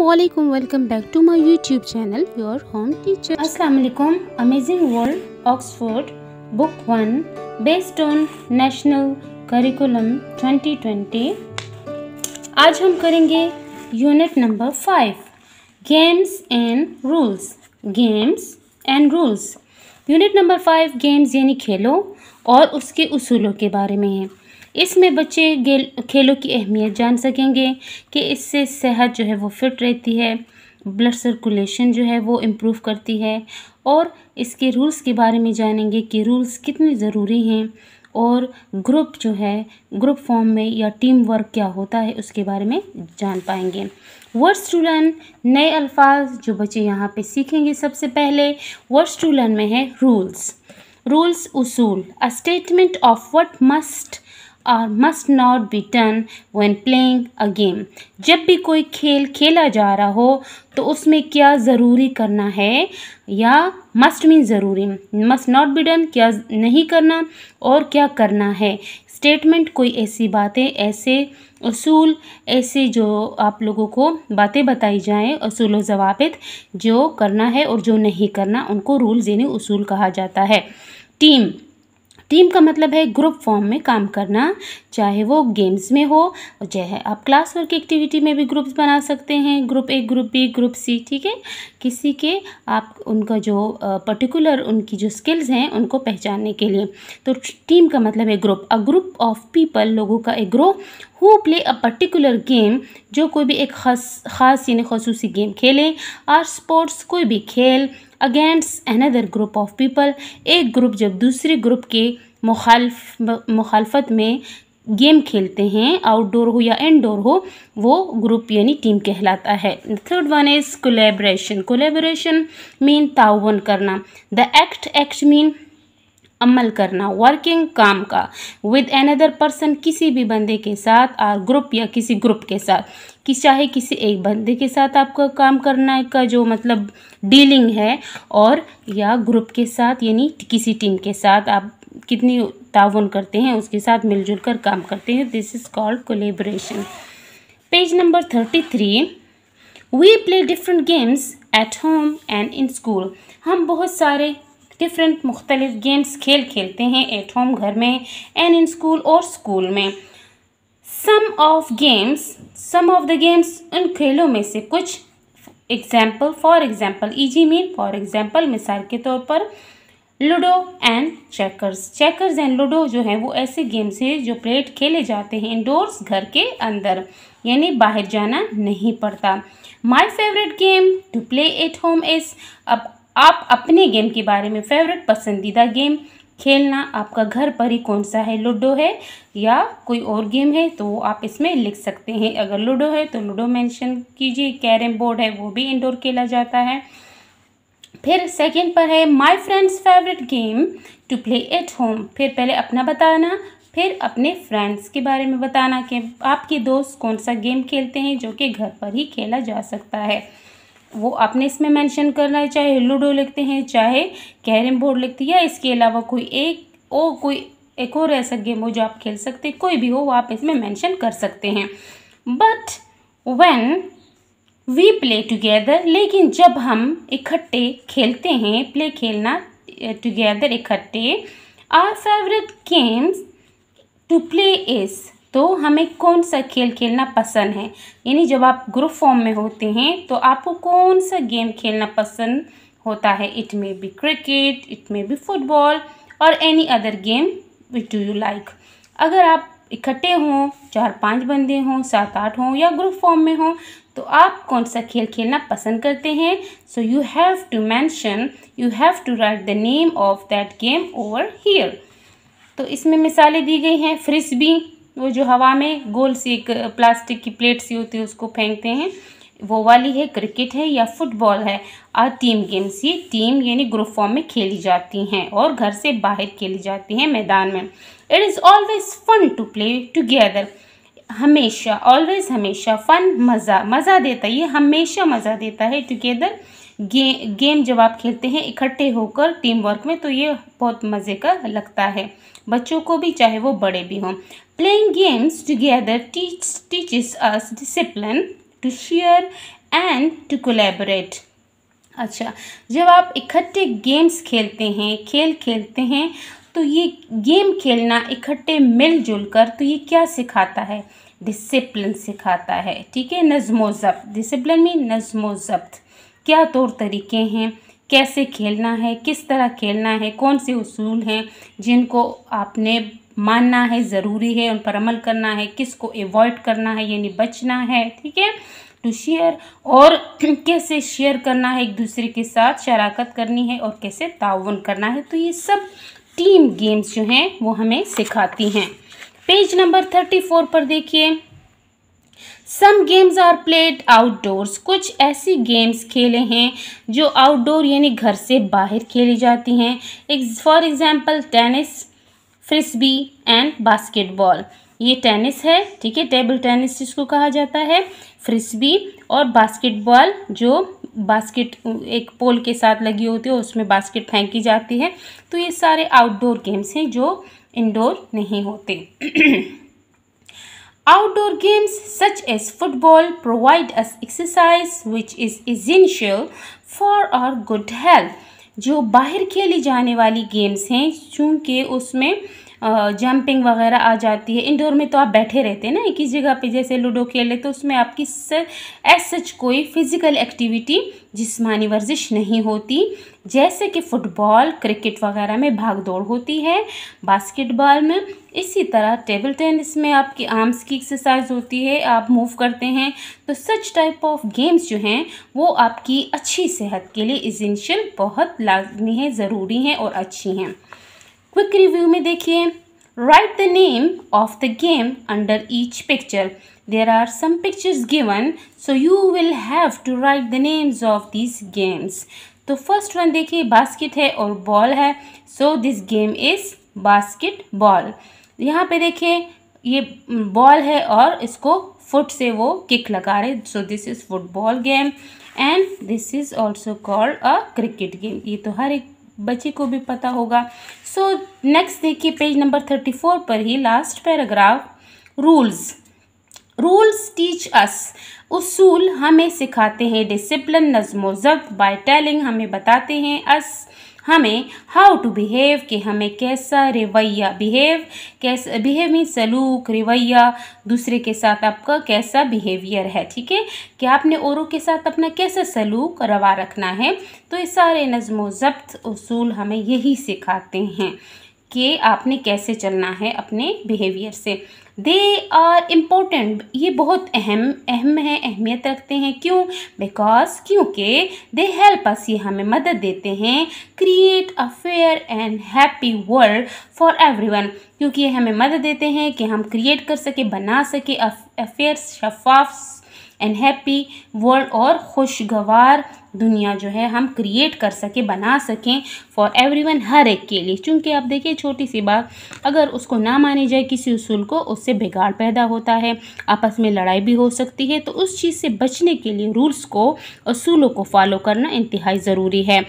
Aslam welcome back to my YouTube channel your home teacher Aslam amazing world Oxford book one based on national curriculum 2020 आज हम करेंगे unit number five games and rules games and rules unit number five games यानी खेलों और उसके उसूलों के बारे में है इसमें बच्चे खेलों की अहमियत जान सकेंगे कि इससे सेहत जो है वो फिट रहती है ब्लड सर्कुलेशन जो है वो इम्प्रूव करती है और इसके रूल्स के बारे में जानेंगे कि रूल्स कितने ज़रूरी हैं और ग्रुप जो है ग्रुप फॉर्म में या टीम वर्क क्या होता है उसके बारे में जान पाएंगे वर्ड्स टू लर्न नए अल्फाज जो बच्चे यहाँ पे सीखेंगे सबसे पहले वर्ड्स टू लर्न में है रूल्स रूल्स उसूल a statement of what must or must not be done when playing a game जब भी कोई खेल खेला जा रहा हो तो उसमें क्या ज़रूरी करना है या मस्ट मीन ज़रूरी मस्ट नॉट बी डन क्या नहीं करना और क्या करना है स्टेटमेंट कोई ऐसी बातें ऐसे असूल ऐसे जो आप लोगों को बातें बताई जाएँ असूल जवाबित जो करना है और जो नहीं करना उनको रूल यानी उसूल कहा जाता है टीम टीम का मतलब है ग्रुप फॉर्म में काम करना चाहे वो गेम्स में हो चाहे आप क्लास वर्क एक्टिविटी में भी ग्रुप्स बना सकते हैं group A group B group C ठीक है किसी के आप उनका जो पर्टिकुलर उनकी जो स्किल्स हैं उनको पहचानने के लिए तो टीम का मतलब है group a group of people लोगों का एक group who play a particular game जो कोई भी एक खास खास यानी खसूसी गेम खेलें और स्पोर्ट्स कोई भी खेल against another group of people एक ग्रुप जब दूसरे ग्रुप के मुखालफ मुखालफत में गेम खेलते हैं आउटडोर हो या इनडोर हो वो ग्रुप यानी टीम कहलाता है third one is collaboration collaboration mean ताउन करना द एक्ट एक्ट मीन अमल करना वर्किंग काम का विद अनदर पर्सन किसी भी बंदे के साथ और ग्रुप या किसी ग्रुप के साथ कि चाहे किसी एक बंदे के साथ आपका काम करना का जो मतलब डीलिंग है और या ग्रुप के साथ यानी किसी टीम के साथ आप कितनी ताउन करते हैं उसके साथ मिलजुल कर काम करते हैं this is called collaboration page number thirty three we play different games at home and in school हम बहुत सारे डिफरेंट मुख्तलिफ़ गेम्स खेल खेलते हैं एट होम घर में एंड इन स्कूल और स्कूल में some of games some of the games उन खेलों में से कुछ example for example easy mean for example मिसाल के तौर पर ludo and checkers checkers and ludo जो है वो ऐसे गेम्स हैं जो प्लेट खेले जाते हैं इंडोर्स घर के अंदर यानी बाहर जाना नहीं पड़ता my favourite game to play at home is अब आप अपने गेम के बारे में फेवरेट पसंदीदा गेम खेलना आपका घर पर ही कौन सा है लूडो है या कोई और गेम है तो आप इसमें लिख सकते हैं अगर लूडो है तो लूडो मेंशन कीजिए कैरम बोर्ड है वो भी इंडोर खेला जाता है फिर सेकंड पर है my friends favourite game to play at home फिर पहले अपना बताना फिर अपने फ्रेंड्स के बारे में बताना कि आपके दोस्त कौन सा गेम खेलते हैं जो कि घर पर ही खेला जा सकता है वो आपने इसमें मेंशन करना है चाहे लूडो लिखते हैं चाहे कैरम बोर्ड लिखते हैं या इसके अलावा कोई एक और कोई एक और ऐसा गेम हो जो आप खेल सकते हैं कोई भी हो वो आप इसमें मेंशन कर सकते हैं but when we play together लेकिन जब हम इकट्ठे खेलते हैं प्ले खेलना टुगेदर इकट्ठे our favourite games to play is तो हमें कौन सा खेल खेलना पसंद है यानी जब आप ग्रुप फॉर्म में होते हैं तो आपको कौन सा गेम खेलना पसंद होता है it may be cricket it may be football और any other game which do you like अगर आप इकट्ठे हों चार पांच बंदे हों सात आठ हों या ग्रुप फॉर्म में हों तो आप कौन सा खेल खेलना पसंद करते हैं so you have to mention you have to write the name of that game over here तो इसमें मिसालें दी गई हैं फ्रिस्बी वो जो हवा में गोल सी एक प्लास्टिक की प्लेट सी होती है उसको फेंकते हैं वो वाली है क्रिकेट है या फुटबॉल है और टीम गेम्स ये टीम यानी ग्रुप फॉर्म में खेली जाती हैं और घर से बाहर खेली जाती हैं मैदान में it is always fun to play together हमेशा ऑलवेज हमेशा फन मज़ा मज़ा देता है ये हमेशा मज़ा देता है टुगेदर गे, गेम जब आप खेलते हैं इकट्ठे होकर टीम वर्क में तो ये बहुत मज़े का लगता है बच्चों को भी चाहे वो बड़े भी हों playing games together teach teaches us discipline to share and to collaborate अच्छा जब आप इकट्ठे गेम्स खेलते हैं खेल खेलते हैं तो ये गेम खेलना इकट्ठे मिलजुल कर तो ये क्या सिखाता है डिसिप्लिन सिखाता है ठीक है नज़मो ज़ब्त डिसिप्लिन में नज़मो ज़ब्त क्या तौर तरीके हैं कैसे खेलना है किस तरह खेलना है कौन से उसूल हैं जिनको आपने मानना है ज़रूरी है उन पर अमल करना है किसको एवॉइड करना है यानी बचना है ठीक है टू तो शेयर और कैसे शेयर करना है एक दूसरे के साथ शराकत करनी है और कैसे ताउन करना है तो ये सब टीम गेम्स जो हैं वो हमें सिखाती हैं पेज नंबर थर्टी फोर पर देखिए some games are played outdoors कुछ ऐसी गेम्स खेले हैं जो आउटडोर यानी घर से बाहर खेली जाती हैं for example tennis frisbee and basketball ये टेनिस है ठीक है टेबल टेनिस जिसको कहा जाता है फ्रिस्बी और बास्केटबॉल जो बास्केट एक पोल के साथ लगी होती है उसमें बास्केट फेंकी जाती है तो ये सारे आउटडोर गेम्स हैं जो इंडोर नहीं होते Outdoor games such as football provide us exercise which is essential for our good health. जो बाहर खेली जाने वाली गेम्स हैं चूँकि उसमें जंपिंग वगैरह आ जाती है इंडोर में तो आप बैठे रहते हैं ना एक ही जगह पे जैसे लूडो खेल रहे तो उसमें आपकी एज सच कोई फिज़िकल एक्टिविटी जिसमानी वर्जिश नहीं होती जैसे कि फ़ुटबॉल क्रिकेट वगैरह में भाग दौड़ होती है बास्केटबॉल में इसी तरह टेबल टेनिस में आपकी आर्म्स की एक्सरसाइज होती है आप मूव करते हैं तो सच टाइप ऑफ गेम्स जो हैं वो आपकी अच्छी सेहत के लिए इजेंशियल बहुत लाजमी है ज़रूरी हैं और अच्छी हैं क्विक रिव्यू में देखिए write the name of the game under each picture there are some pictures given so you will have to write the names of this games तो फर्स्ट वन देखिए बास्केट है और बॉल है so this game is basketball यहाँ पे देखिए ये ball है और इसको फुट से वो किक लगा रहे so this is football game and this is also called a cricket game ये तो हर एक बच्चे को भी पता होगा सो नेक्स्ट देखिए पेज नंबर थर्टी फोर पर ही last paragraph rules rules teach us उसूल हमें सिखाते हैं डिसिप्लिन व जब्त बाय टेलिंग हमें बताते हैं अस हमें हाउ टू बिहेव कि हमें कैसा रवैया बिहेव कैसा बिहेव मीन सलूक रवैया दूसरे के साथ आपका कैसा बिहेवियर है ठीक है कि आपने औरों के साथ अपना कैसा सलूक रवा रखना है तो ये सारे नज़म ज़ब्त उसूल हमें यही सिखाते हैं कि आपने कैसे चलना है अपने बिहेवियर से दे आर इम्पोर्टेंट ये बहुत अहम अहम है अहमियत रखते हैं क्यों बिकॉज क्योंकि दे हेल्प अस ये हमें मदद देते हैं create a fair and happy world for everyone क्योंकि ये हमें मदद देते हैं कि हम क्रिएट कर सके बना सके अफेयर शफाफ एंड हैप्पी वर्ल्ड और खुशगवार दुनिया जो है हम क्रिएट कर सकें बना सकें फॉर एवरीवन हर एक के लिए क्योंकि आप देखिए छोटी सी बात अगर उसको ना मानी जाए किसी उसूल को उससे बिगाड़ पैदा होता है आपस में लड़ाई भी हो सकती है तो उस चीज़ से बचने के लिए रूल्स को असूलों को फॉलो करना इंतहाई ज़रूरी है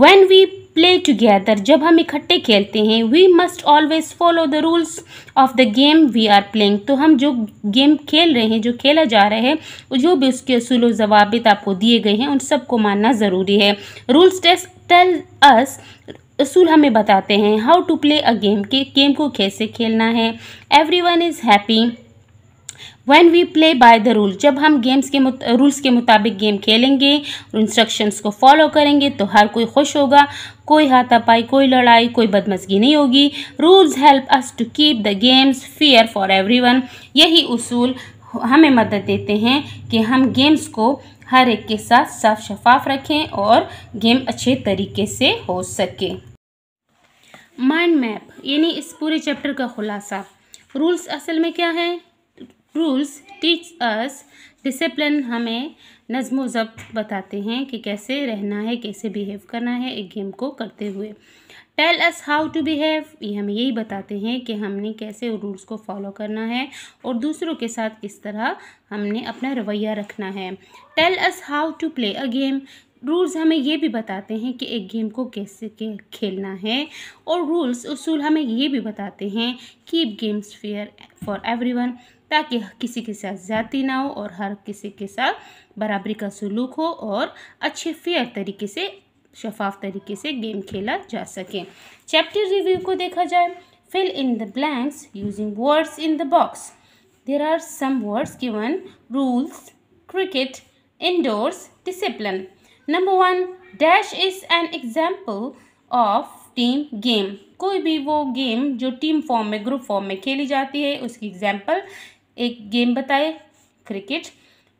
when वी प्ले टुगेदर जब हम इकट्ठे खेलते हैं we must always follow the rules of the game we are playing तो हम जो गेम खेल रहे हैं जो खेला जा रहा है जो भी उसके असूल जवाब आपको दिए गए हैं उन सबको मानना ज़रूरी है रूल्स टेस्ट टेल अस असूल हमें बताते हैं how to play a game के गेम को कैसे खेलना है everyone is happy when we play by the rule जब हम गेम्स के रूल्स के मुताबिक गेम खेलेंगे इंस्ट्रक्शंस को फॉलो करेंगे तो हर कोई खुश होगा कोई हाथापाई कोई लड़ाई कोई बदमसगी नहीं होगी rules help us to keep the games fair for every यही उसूल हमें मदद देते हैं कि हम गेम्स को हर एक के साथ साफ शफाफ रखें और गेम अच्छे तरीके से हो सके माइंड मैप यानी इस पूरे चैप्टर का खुलासा रूल्स असल में क्या है रूल्स टीच अस डिसिप्लिन हमें नज़म ज़ब्त बताते हैं कि कैसे रहना है कैसे बिहेव करना है एक गेम को करते हुए tell us how to behave ये हमें यही बताते हैं कि हमने कैसे रूल्स को फॉलो करना है और दूसरों के साथ किस तरह हमने अपना रवैया रखना है tell us how to play a game rules हमें ये भी बताते हैं कि एक गेम को कैसे खेलना है और रूल्स उसूल हमें ये भी बताते हैं keep games fair for everyone ताकि किसी के साथ जाति ना हो और हर किसी के साथ बराबरी का सलूक हो और अच्छे फेयर तरीके से शफाफ तरीके से गेम खेला जा सके चैप्टर रिव्यू को देखा जाए fill in the blanks using words in the box there are some words given rules cricket indoors discipline number one dash is an example of team game कोई भी वो गेम जो टीम फॉर्म में group form में खेली जाती है उसकी एग्जाम्पल एक गेम बताए cricket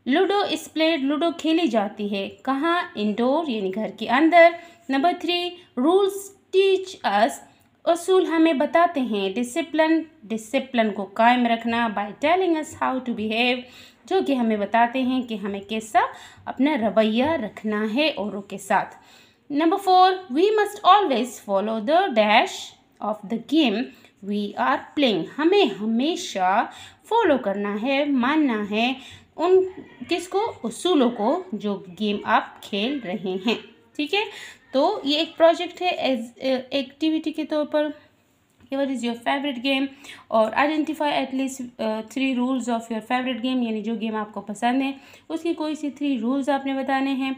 ludo is played ludo खेली जाती है कहाँ इंडोर यानी घर के अंदर number three rules teach us असूल हमें बताते हैं डिसिप्लिन डिसिप्लिन को कायम रखना by telling us how to behave जो कि हमें बताते हैं कि हमें कैसा अपना रवैया रखना है औरों के साथ number four we must always follow the dash of the game we are playing हमें हमेशा फॉलो करना है मानना है उन किसको उसूलों को जो गेम आप खेल रहे हैं ठीक है तो ये एक प्रोजेक्ट है एज एक्टिविटी uh, के तौर पर what is your favourite game और identify at least three rules of your favourite game यानी जो गेम आपको पसंद है उसकी कोई सी थ्री रूल्स आपने बताने हैं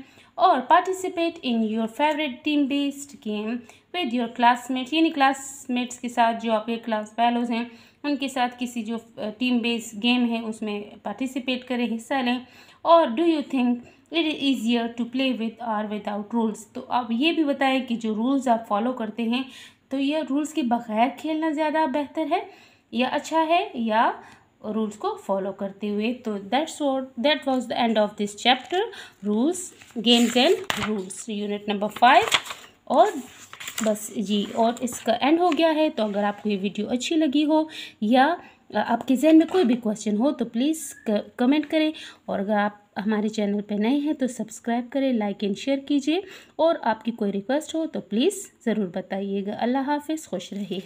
और participate in your favourite team based game with your classmates यानी क्लासमेट्स के साथ जो आपके क्लास फैलोज हैं उनके साथ किसी जो टीम बेस्ड गेम है उसमें पार्टिसिपेट करें हिस्सा लें और do you think it is easier to play with or without rules तो आप ये भी बताएं कि जो रूल्स आप फॉलो करते हैं तो यह रूल्स के बगैर खेलना ज़्यादा बेहतर है या अच्छा है या रूल्स को फॉलो करते हुए तो that's what that was the end of this chapter rules games and rules unit number five और बस जी और इसका एंड हो गया है तो अगर आपको ये वीडियो अच्छी लगी हो या आपके जहन में कोई भी क्वेश्चन हो तो प्लीज़ कमेंट करें और अगर आप हमारे चैनल पर नए हैं तो सब्सक्राइब करें लाइक एंड शेयर कीजिए और आपकी कोई रिक्वेस्ट हो तो प्लीज़ ज़रूर बताइएगा अल्लाह हाफिज़ खुश रहिए